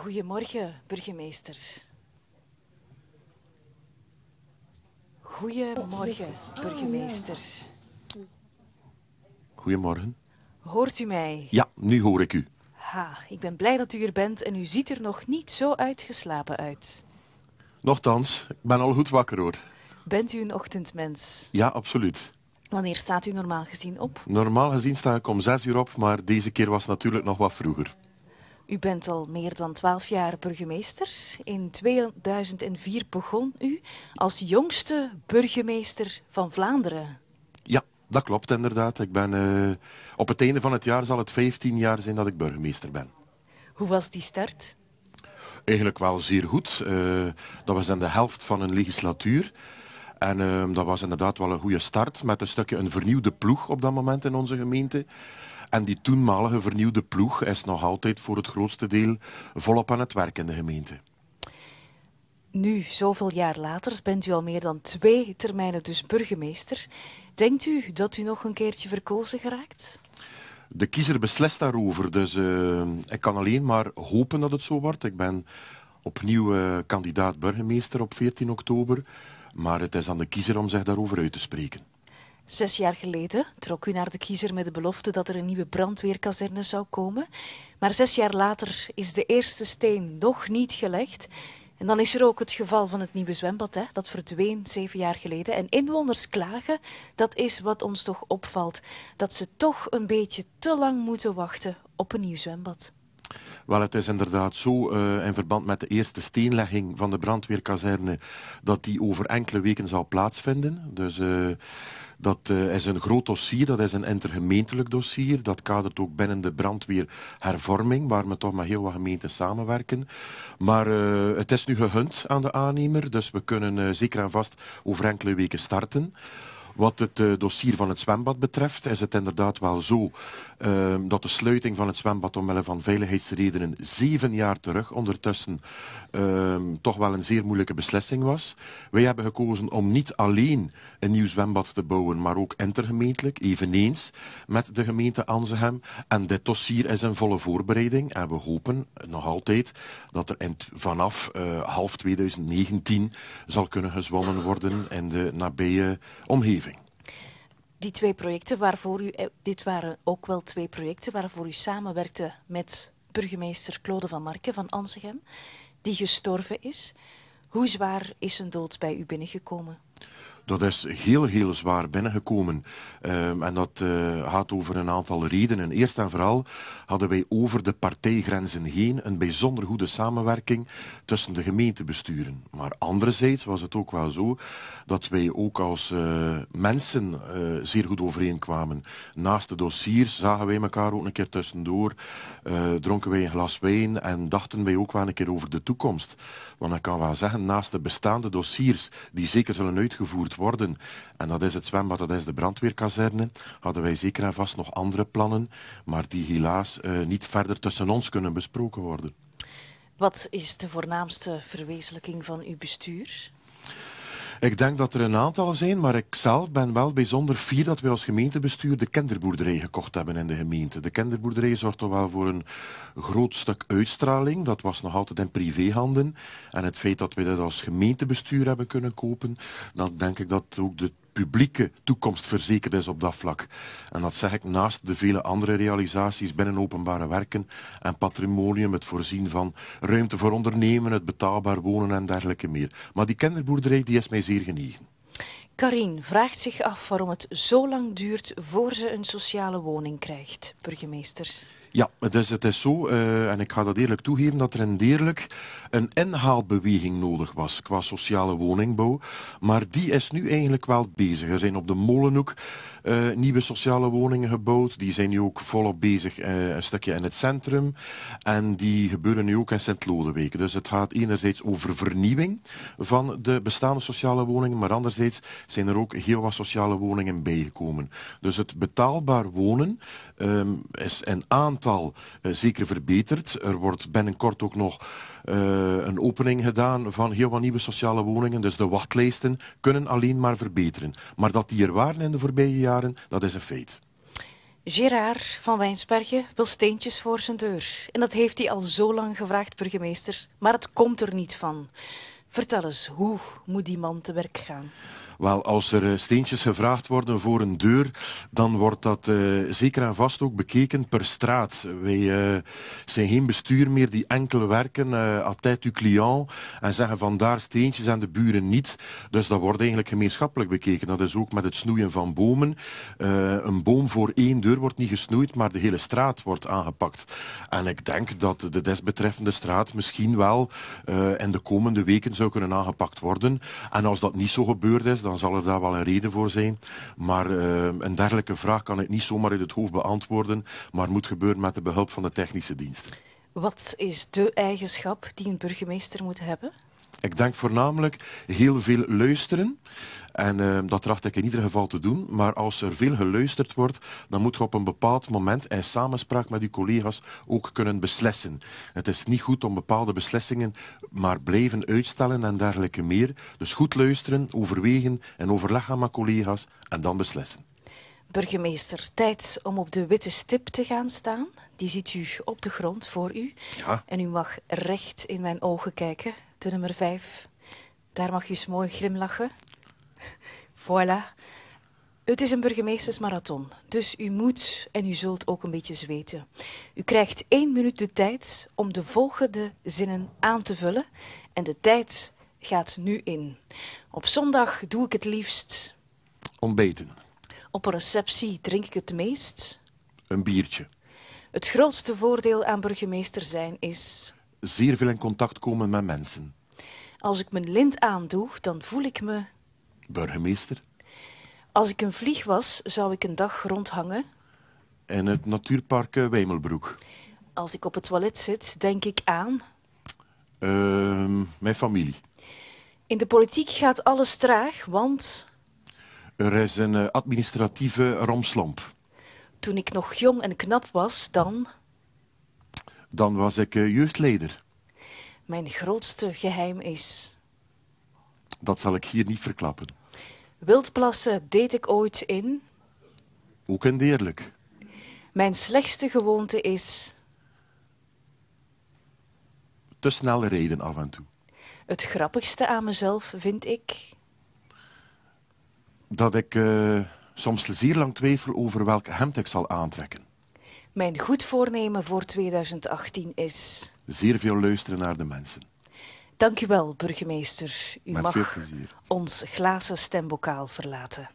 Goedemorgen, burgemeester. Goedemorgen, burgemeester. Goedemorgen. Hoort u mij? Ja, nu hoor ik u. Ha, ik ben blij dat u er bent en u ziet er nog niet zo uitgeslapen uit. Nochtans, ik ben al goed wakker hoor. Bent u een ochtendmens? Ja, absoluut. Wanneer staat u normaal gezien op? Normaal gezien sta ik om zes uur op, maar deze keer was natuurlijk nog wat vroeger. U bent al meer dan twaalf jaar burgemeester. In 2004 begon u als jongste burgemeester van Vlaanderen. Ja, dat klopt inderdaad. Ik ben, eh, op het einde van het jaar zal het 15 jaar zijn dat ik burgemeester ben. Hoe was die start? Eigenlijk wel zeer goed. Eh, dat was in de helft van een legislatuur. En ehm, dat was inderdaad wel een goede start met een stukje een vernieuwde ploeg op dat moment in onze gemeente. En die toenmalige vernieuwde ploeg is nog altijd voor het grootste deel volop aan het werk in de gemeente. Nu, zoveel jaar later, bent u al meer dan twee termijnen dus burgemeester. Denkt u dat u nog een keertje verkozen geraakt? De kiezer beslist daarover, dus eh, ik kan alleen maar hopen dat het zo wordt. Ik ben opnieuw eh, kandidaat burgemeester op 14 oktober, maar het is aan de kiezer om zich daarover uit te spreken. Zes jaar geleden trok u naar de kiezer met de belofte dat er een nieuwe brandweerkazerne zou komen. Maar zes jaar later is de eerste steen nog niet gelegd. En dan is er ook het geval van het nieuwe zwembad, hè? dat verdween zeven jaar geleden. En inwoners klagen, dat is wat ons toch opvalt. Dat ze toch een beetje te lang moeten wachten op een nieuw zwembad. Wel, het is inderdaad zo, eh, in verband met de eerste steenlegging van de brandweerkazerne, dat die over enkele weken zal plaatsvinden. Dus eh, dat eh, is een groot dossier, dat is een intergemeentelijk dossier. Dat kadert ook binnen de brandweerhervorming, waar we toch met heel wat gemeenten samenwerken. Maar het is nu gehunt aan de aannemer, dus we kunnen zeker en vast over enkele weken starten. Wat het eh, dossier van het zwembad betreft is het inderdaad wel zo ehm, dat de sluiting van het zwembad omwille van veiligheidsredenen zeven jaar terug ondertussen ehm, toch wel een zeer moeilijke beslissing was. Wij hebben gekozen om niet alleen een nieuw zwembad te bouwen, maar ook intergemeentelijk, eveneens met de gemeente Anzehem. En dit dossier is in volle voorbereiding en we hopen nog altijd dat er vanaf eh, half 2019 zal kunnen gezwommen worden in de nabije omgeving die twee projecten waarvoor u, eh, dit waren ook wel twee projecten waarvoor u samenwerkte met burgemeester Claude van Marken van Ansegem, die gestorven is. Hoe zwaar is een dood bij u binnengekomen? dat is heel, heel zwaar binnengekomen. Ehm, en dat eh, gaat over een aantal redenen. Eerst en vooral hadden wij over de partijgrenzen heen een bijzonder goede samenwerking tussen de gemeentebesturen. Maar anderzijds was het ook wel zo dat wij ook als eh, mensen eh, zeer goed overeenkwamen. Naast de dossiers zagen wij elkaar ook een keer tussendoor, dronken wij een glas wijn en dachten wij ook wel een keer over de toekomst. Want ik kan wel zeggen, naast de bestaande dossiers die zeker zullen uitgevoerd worden, worden. En dat is het zwembad, dat is de brandweerkazerne. Hadden wij zeker en vast nog andere plannen, maar die helaas eh, niet verder tussen ons kunnen besproken worden. Wat is de voornaamste verwezenlijking van uw bestuur? Ik denk dat er een aantal zijn, maar ik zelf ben wel bijzonder fier dat wij als gemeentebestuur de kinderboerderij gekocht hebben in de gemeente. De kinderboerderij zorgt toch wel voor een groot stuk uitstraling. Dat was nog altijd in privéhanden. En het feit dat we dat als gemeentebestuur hebben kunnen kopen, dan denk ik dat ook de publieke toekomst verzekerd is op dat vlak. En dat zeg ik naast de vele andere realisaties binnen openbare werken en patrimonium, het voorzien van ruimte voor ondernemen, het betaalbaar wonen en dergelijke meer. Maar die kinderboerderij die is mij zeer genegen. Karin vraagt zich af waarom het zo lang duurt voor ze een sociale woning krijgt, burgemeester. Ja, dus het is zo, eh, en ik ga dat eerlijk toegeven, dat er een Deerlijk een inhaalbeweging nodig was qua sociale woningbouw. Maar die is nu eigenlijk wel bezig. Er zijn op de Molenhoek eh, nieuwe sociale woningen gebouwd. Die zijn nu ook volop bezig eh, een stukje in het centrum. En die gebeuren nu ook in Sint-Lodewijk. Dus het gaat enerzijds over vernieuwing van de bestaande sociale woningen, maar anderzijds zijn er ook heel wat sociale woningen bijgekomen. Dus het betaalbaar wonen ehm, is een aantal aantal eh, zeker verbeterd. Er wordt binnenkort ook nog eh, een opening gedaan van heel wat nieuwe sociale woningen. Dus de wachtlijsten kunnen alleen maar verbeteren. Maar dat die er waren in de voorbije jaren, dat is een feit. Gerard van Wijnsbergen wil steentjes voor zijn deur. En dat heeft hij al zo lang gevraagd, burgemeester. Maar het komt er niet van. Vertel eens, hoe moet die man te werk gaan? Wel, als er eh, steentjes gevraagd worden voor een deur, dan wordt dat eh, zeker en vast ook bekeken per straat. Wij eh, zijn geen bestuur meer die enkel werken, uh, altijd uw client, en zeggen van daar steentjes en de buren niet. Dus dat wordt eigenlijk gemeenschappelijk bekeken. Dat is ook met het snoeien van bomen. een boom voor één deur wordt niet gesnoeid, maar de hele straat wordt aangepakt. En ik denk dat de desbetreffende straat misschien wel in de komende weken zou kunnen aangepakt worden. En als dat niet zo gebeurd is, dan zal er daar wel een reden voor zijn. Maar eh, een dergelijke vraag kan ik niet zomaar in het hoofd beantwoorden, maar moet gebeuren met de behulp van de technische diensten. Wat is de eigenschap die een burgemeester moet hebben? Ik denk voornamelijk heel veel luisteren. En ehm, dat tracht ik in ieder geval te doen. Maar als er veel geluisterd wordt, dan moet je op een bepaald moment in samenspraak met je collega's ook kunnen beslissen. Het is niet goed om bepaalde beslissingen maar blijven uitstellen en dergelijke meer. Dus goed luisteren, overwegen en overleggen met collega's en dan beslissen. Burgemeester, tijd om op de witte stip te gaan staan. Die ziet u op de grond voor u. Ja. En u mag recht in mijn ogen kijken de nummer 5. Daar mag je eens mooi glimlachen. Voilà. Het is een burgemeestersmarathon, dus u moet en u zult ook een beetje zweten. U krijgt één minuut de tijd om de volgende zinnen aan te vullen en de tijd gaat nu in. Op zondag doe ik het liefst... Ontbeten. Op een receptie drink ik het meest... Een biertje. Het grootste voordeel aan burgemeester zijn is zeer veel in contact komen met mensen. Als ik mijn lint aandoe, dan voel ik me... Burgemeester. Als ik een vlieg was, zou ik een dag rondhangen. In het natuurpark eh, Wemelbroek. Als ik op het toilet zit, denk ik aan... Ehm, mijn familie. In de politiek gaat alles traag, want... Er is een eh, administratieve romslomp. Toen ik nog jong en knap was, dan dan was ik eh, jeugdleider. Mijn grootste geheim is... Dat zal ik hier niet verklappen. Wildplassen deed ik ooit in... Ook in Deerlijk. Mijn slechtste gewoonte is... Te snel reden af en toe. Het grappigste aan mezelf vind ik... Dat ik eh, soms zeer lang twijfel over welk hemd ik zal aantrekken. Mijn goed voornemen voor 2018 is... Zeer veel luisteren naar de mensen. Dank u wel, burgemeester. U mag ons glazen stembokaal verlaten.